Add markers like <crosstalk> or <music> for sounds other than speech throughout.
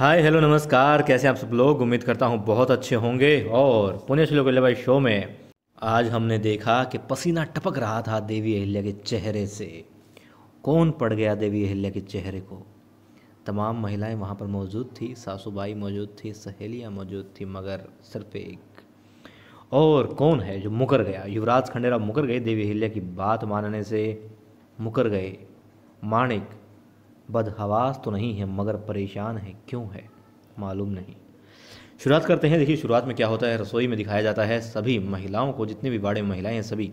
hi hello नमस्कार कैसे आप सब लोग उम्मीद करता हूँ बहुत अच्छे होंगे और पुण्य श्लोक भाई शो में आज हमने देखा कि पसीना टपक रहा था देवी अहिल्या के चेहरे से कौन पड़ गया देवी अहिल्या के चेहरे को तमाम महिलाएं वहाँ पर मौजूद थी सासूबाई मौजूद थी सहेलियाँ मौजूद थी मगर सिर्फ एक और कौन है जो मुकर गया युवराज खंडेरा मुकर गए देवी अहिल्या की बात मानने से मुकर गए माणिक बदहवास तो नहीं है मगर परेशान है क्यों है मालूम नहीं शुरुआत करते हैं देखिए शुरुआत में क्या होता है रसोई में दिखाया जाता है सभी महिलाओं को जितने भी बड़े महिलाएं हैं सभी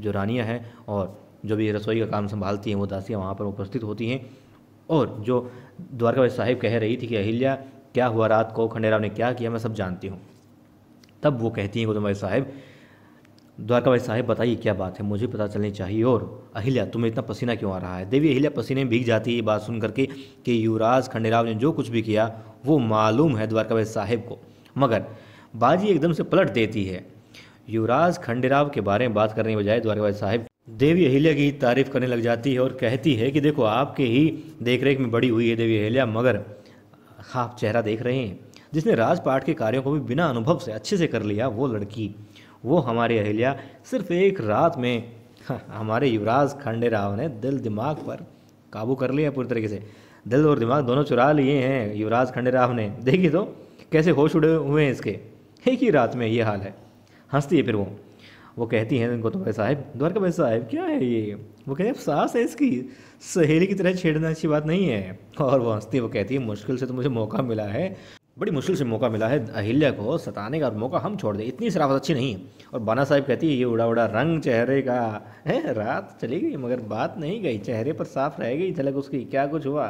जो रानियाँ हैं और जो भी रसोई का काम संभालती हैं वो दासियां वहाँ पर उपस्थित होती हैं और जो द्वारका साहिब कह रही थी कि अहिल्या क्या हुआ रात को खंडेराव ने क्या किया मैं सब जानती हूँ तब वो कहती हैं गौतम भाई साहिब द्वारका भाई साहेब बताइए क्या बात है मुझे पता चलनी चाहिए और अहिल्या तुम्हें इतना पसीना क्यों आ रहा है देवी अहिल्या पसीने में भीग जाती है ये बात सुन करके कि युवराज खंडेराव ने जो कुछ भी किया वो मालूम है द्वारका भाई साहेब को मगर बाजी एकदम से पलट देती है युवराज खंडेराव के बारे में बात करने के बजाय द्वारका भाई साहेब देवी अहिल्या की तारीफ करने लग जाती है और कहती है कि देखो आपके ही देखरेख में बड़ी हुई है देवी अहिल्या मगर आप चेहरा देख रहे हैं जिसने राजपाठ के कार्यों को भी बिना अनुभव से अच्छे से कर लिया वो लड़की वो हमारी अहिल्या सिर्फ एक रात में हाँ, हमारे युवराज खंडे राव ने दिल दिमाग पर काबू कर लिया पूरी तरीके से दिल और दिमाग दोनों चुरा लिए हैं युवराज खंडे राव ने देखिए तो कैसे होश उड़े हुए हैं इसके एक ही रात में ये हाल है हंसती है फिर वो वो कहती हैं गौतम तो भाई साहब द्वारका भाई साहब क्या है ये वो कहते हैं सास है इसकी सहेली की तरह छेड़ना अच्छी बात नहीं है और वो हंसती वो कहती है मुश्किल से तो मुझे मौका मिला है बड़ी मुश्किल से मौका मिला है अहिल्या को सताने का मौका हम छोड़ दें इतनी शराफत अच्छी नहीं है और बाना साहब कहती है ये उड़ा उड़ा रंग चेहरे का है रात चली गई मगर बात नहीं गई चेहरे पर साफ रह गई झलक उसकी क्या कुछ हुआ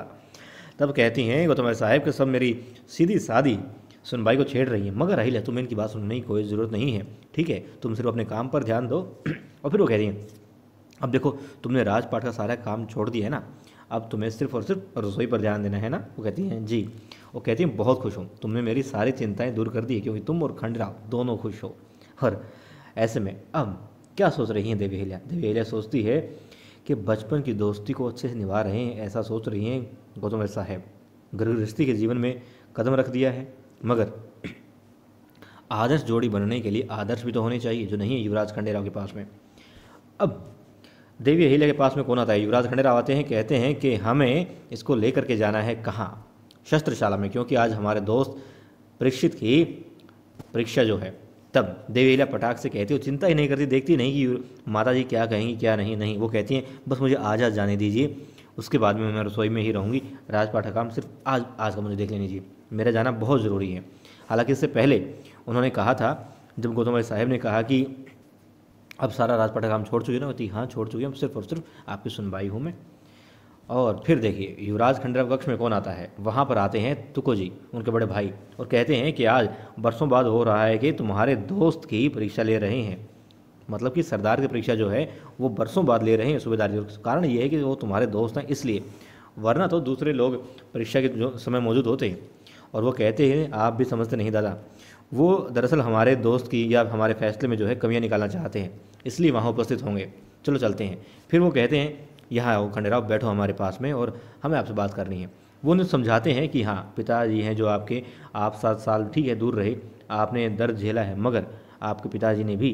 तब कहती हैं गौतम साहब के सब मेरी सीधी सादी सुनवाई को छेड़ रही है मगर अहिल्या तुम्हें इनकी बात सुनने की कोई ज़रूरत नहीं है ठीक है तुम सिर्फ अपने काम पर ध्यान दो <clears throat> और फिर वो कह रही हैं अब देखो तुमने राजपाट का सारा काम छोड़ दिया है ना अब तुम्हें सिर्फ और सिर्फ रसोई पर ध्यान देना है ना वो कहती हैं जी वो कहती हैं बहुत खुश हूँ तुमने मेरी सारी चिंताएं दूर कर दी क्योंकि तुम और खंडरा दोनों खुश हो हर ऐसे में अब क्या सोच रही हैं देवी हिलिया देवी हेलिया सोचती है कि बचपन की दोस्ती को अच्छे से निभा रहे हैं ऐसा सोच रही हैं गौतम ऐसा है गृहस्थी के जीवन में कदम रख दिया है मगर आदर्श जोड़ी बनने के लिए आदर्श भी तो होने चाहिए जो नहीं है युवराज खंडेराव के पास में अब देवी अहिल्या के पास में कौन आता है युवराज खंडेराव आते हैं कहते हैं कि हमें इसको लेकर के जाना है कहाँ शस्त्रशाला में क्योंकि आज हमारे दोस्त परीक्षित की परीक्षा जो है तब देवी अहिल्या पटाख से कहती है चिंता ही नहीं करती देखती नहीं कि माता जी क्या कहेंगी क्या नहीं नहीं वो कहती हैं बस मुझे आज आज जाने दीजिए उसके बाद में मैं रसोई में ही रहूँगी राज काम सिर्फ आज आज का मुझे देख लेने दीजिए मेरा जाना बहुत ज़रूरी है हालांकि इससे पहले उन्होंने कहा था जब गौतम भाई साहब ने कहा कि अब सारा राजपाठा काम छोड़ चुके ना होती हाँ छोड़ चुकी हम सिर्फ और सिर्फ आपकी सुनवाई हूँ मैं और फिर देखिए युवराज खंडराव कक्ष में कौन आता है वहाँ पर आते हैं तुको जी उनके बड़े भाई और कहते हैं कि आज बरसों बाद हो रहा है कि तुम्हारे दोस्त की परीक्षा ले रहे हैं मतलब कि सरदार की परीक्षा जो है वो बरसों बाद ले रहे हैं सूबेदार जी कारण ये है कि वो तुम्हारे दोस्त हैं इसलिए वरना तो दूसरे लोग परीक्षा के जो समय मौजूद होते हैं और वो कहते हैं आप भी समझते नहीं दादा वो दरअसल हमारे दोस्त की या हमारे फैसले में जो है कमियाँ निकालना चाहते हैं इसलिए वहाँ उपस्थित होंगे चलो चलते हैं फिर वो कहते हैं यहाँ आओ खंडेराव बैठो हमारे पास में और हमें आपसे बात करनी है वो उन्हें समझाते हैं कि हाँ पिताजी हैं जो आपके आप सात साल ठीक है दूर रहे आपने दर्द झेला है मगर आपके पिताजी ने भी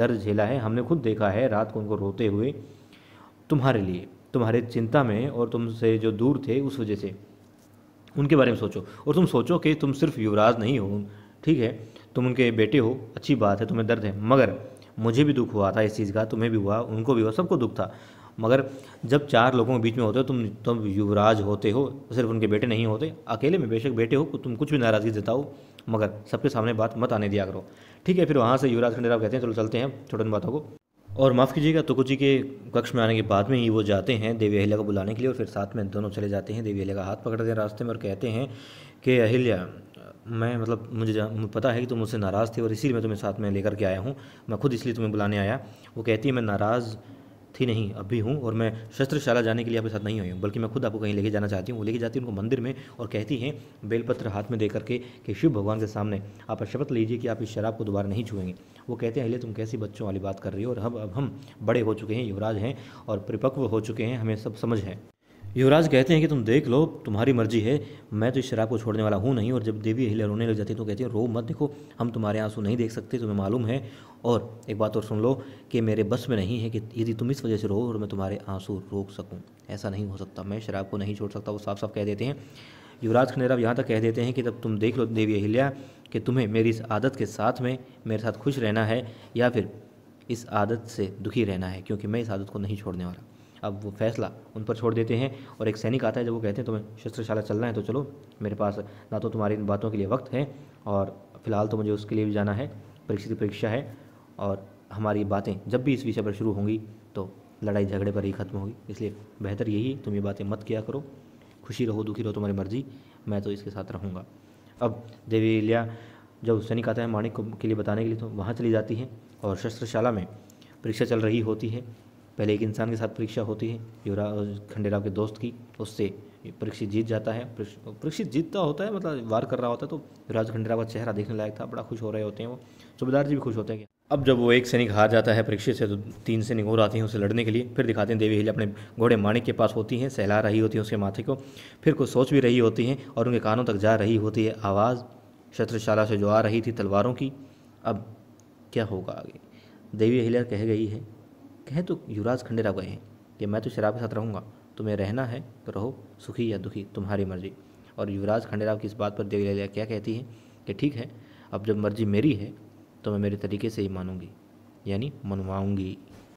दर्द झेला है हमने खुद देखा है रात को उनको रोते हुए तुम्हारे लिए तुम्हारे चिंता में और तुमसे जो दूर थे उस वजह से उनके बारे में सोचो और तुम सोचो कि तुम सिर्फ युवराज नहीं हो ठीक है तुम उनके बेटे हो अच्छी बात है तुम्हें दर्द है मगर मुझे भी दुख हुआ था इस चीज़ का तुम्हें भी हुआ उनको भी हुआ सबको दुख था मगर जब चार लोगों के बीच में होते हो तुम तुम युवराज होते हो सिर्फ उनके बेटे नहीं होते अकेले में बेशक बेटे हो तुम कुछ भी नाराज़गी जताओ मगर सबके सामने बात मत आने दिया करो ठीक है फिर वहाँ से युवराज खंडेराव कहते हैं चलो चलते हैं छोटन बातों को और माफ़ कीजिएगा तुकु जी के कक्ष में आने के बाद में ही वो जाते हैं देवी अहिल्या को बुलाने के लिए और फिर साथ में दोनों चले जाते हैं देवी अहिल्या का हाथ पकड़ते हैं रास्ते में और कहते हैं कि अहिल्या मैं मतलब मुझे पता है कि तुम मुझसे नाराज़ थे और इसीलिए मैं तुम्हें साथ में लेकर के आया हूँ मैं खुद इसलिए तुम्हें बुलाने आया वो कहती है मैं नाराज़ थी नहीं अब भी हूँ और मैं शस्त्रशाला जाने के लिए आपके साथ नहीं आई हूँ बल्कि मैं खुद आपको कहीं लेके जाना चाहती हूँ वो लेके जाती हूँ उनको मंदिर में और कहती हैं बेलपत्र हाथ में दे करके कि शिव भगवान के सामने आप शपथ लीजिए कि आप इस शराब को दोबारा नहीं छुएंगे वो कहते हैं अहले तुम कैसी बच्चों वाली बात कर रही हो और हम अब हम बड़े हो चुके हैं युवराज हैं और परिपक्व हो चुके हैं हमें सब समझ है युवराज कहते हैं कि तुम देख लो तुम्हारी मर्जी है मैं तो इस शराब को छोड़ने वाला हूँ नहीं और जब देवी अहिल्या रोने लग जाती है तो कहती है रो मत देखो हम तुम्हारे आंसू नहीं देख सकते तुम्हें मालूम है और एक बात और सुन लो कि मेरे बस में नहीं है कि यदि तुम इस वजह से रो और मैं तुम्हारे आंसू रोक सकूँ ऐसा नहीं हो सकता मैं शराब को नहीं छोड़ सकता वो साफ साफ कह देते हैं युवराज खंडेरा यहाँ तक कह देते हैं कि तब तुम देख लो देवी अहिल्या कि तुम्हें मेरी इस आदत के साथ में मेरे साथ खुश रहना है या फिर इस आदत से दुखी रहना है क्योंकि मैं इस आदत को नहीं छोड़ने वाला अब वो फैसला उन पर छोड़ देते हैं और एक सैनिक आता है जब वो कहते हैं तुम्हें शस्त्रशाला चलना है तो चलो मेरे पास ना तो तुम्हारी इन बातों के लिए वक्त है और फ़िलहाल तो मुझे उसके लिए भी जाना है परीक्षा की परीक्षा है और हमारी बातें जब भी इस विषय पर शुरू होंगी तो लड़ाई झगड़े पर ही ख़त्म होगी इसलिए बेहतर यही तुम ये बातें मत किया करो खुशी रहो दुखी रहो तुम्हारी मर्ज़ी मैं तो इसके साथ रहूँगा अब देवी लिया जब सैनिक आता है माणिक के लिए बताने के लिए तो वहाँ चली जाती है और शस्त्रशाला में परीक्षा चल रही होती है पहले एक इंसान के साथ परीक्षा होती है युवराज खंडेराव के दोस्त की तो उससे परीक्षित जीत जाता है परीक्षित जीतता होता है मतलब वार कर रहा होता है तो युवराज खंडेराव का चेहरा देखने लायक था बड़ा खुश हो रहे होते हैं वो सुबेदार जी भी खुश होते हैं अब जब वो एक सैनिक हार जाता है परीक्षित से तो तीन सैनिक और आती हैं उसे लड़ने के लिए फिर दिखाते हैं देवी हिल अपने घोड़े माणिक के पास होती हैं सहला रही होती है उसके माथे को फिर कुछ सोच भी रही होती हैं और उनके कानों तक जा रही होती है आवाज़ शत्रुशाला से जो आ रही थी तलवारों की अब क्या होगा आगे देवी अहिल्या कह गई है कहें तो युवराज खंडेराव गए हैं कि मैं तो शराब के साथ रहूँगा तुम्हें रहना है तो रहो सुखी या दुखी तुम्हारी मर्जी और युवराज खंडेराव की इस बात पर लिया क्या कहती है कि ठीक है अब जब मर्जी मेरी है तो मैं मेरे तरीके से ही मानूंगी यानी मनवाऊंगी